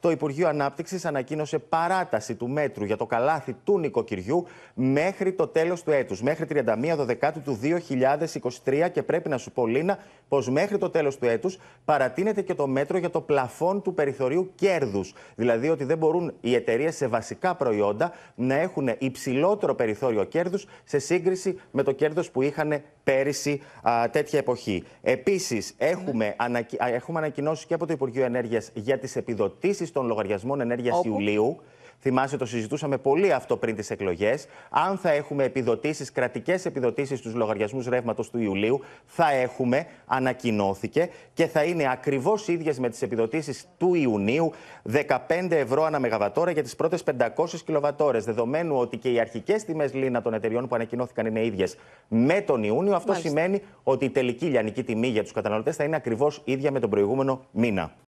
το Υπουργείο Ανάπτυξης ανακοίνωσε παράταση του μέτρου για το καλάθι του νοικοκυριού μέχρι το τέλος του έτους, μέχρι 31 Δεκάτου του 2023. Και πρέπει να σου πω, Λίνα, πως μέχρι το τέλος του έτους παρατείνεται και το μέτρο για το πλαφόν του περιθωρίου κέρδους. Δηλαδή ότι δεν μπορούν οι εταιρείες σε βασικά προϊόντα να έχουν υψηλότερο περιθώριο κέρδους σε σύγκριση με το κέρδος που είχαν πέρυσι α, τέτοια εποχή. Επίσης, έχουμε, ναι. έχουμε ανακοινώσει και από το Υπουργείο Ενέργειας για τις επιδοτήσεις των λογαριασμών ενέργειας Ιουλίου. Θυμάσαι, το συζητούσαμε πολύ αυτό πριν τις εκλογές. Αν θα έχουμε επιδοτήσεις, κρατικές επιδοτήσεις στους λογαριασμούς ρεύματος του Ιουλίου, θα έχουμε, ανακοινώθηκε και θα είναι ακριβώς ίδιες με τις επιδοτήσεις του Ιουνίου, 15 ευρώ ανά μεγαβατόρα για τις πρώτες 500 κιλοβατόρες. Δεδομένου ότι και οι αρχικές τιμές λίνα των εταιριών που ανακοινώθηκαν είναι ίδιες με τον Ιούνιο, αυτό σημαίνει ότι η τελική λιανική τιμή για τους καταναλωτές θα είναι ακριβώς ίδια με τον προηγούμενο μήνα.